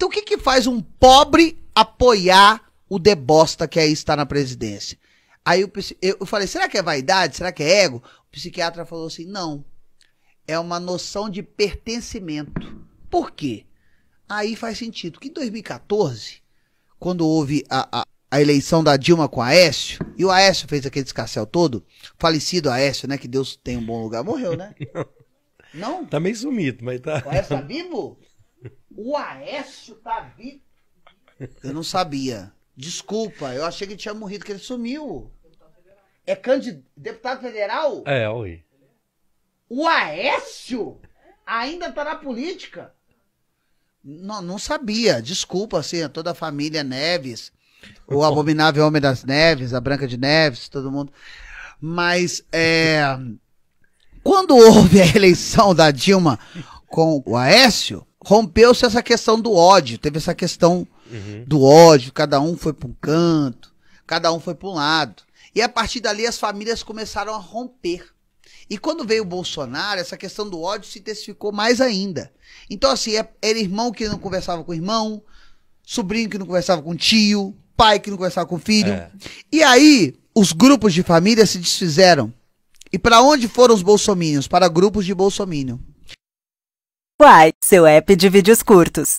Então o que, que faz um pobre apoiar o debosta que aí está na presidência? Aí eu, eu falei, será que é vaidade? Será que é ego? O psiquiatra falou assim, não. É uma noção de pertencimento. Por quê? Aí faz sentido. Que em 2014, quando houve a, a, a eleição da Dilma com o Aécio, e o Aécio fez aquele descarcel todo, falecido Aécio, né? Que Deus tem um bom lugar. Morreu, né? Não? Não? Tá meio sumido, mas tá. O Aécio tá vivo? O Aécio tá vivo. Eu não sabia. Desculpa, eu achei que ele tinha morrido, que ele sumiu. É candid... deputado federal? É, oi. O Aécio ainda tá na política? Não, não sabia. Desculpa, assim, toda a família Neves, o abominável Homem das Neves, a Branca de Neves, todo mundo. Mas é, quando houve a eleição da Dilma com o Aécio, rompeu-se essa questão do ódio, teve essa questão uhum. do ódio, cada um foi para um canto, cada um foi para um lado. E a partir dali as famílias começaram a romper. E quando veio o Bolsonaro, essa questão do ódio se intensificou mais ainda. Então, assim, é, era irmão que não conversava com irmão, sobrinho que não conversava com tio, pai que não conversava com filho. É. E aí, os grupos de família se desfizeram. E para onde foram os bolsomínios? Para grupos de bolsomínio. Uai, seu app de vídeos curtos.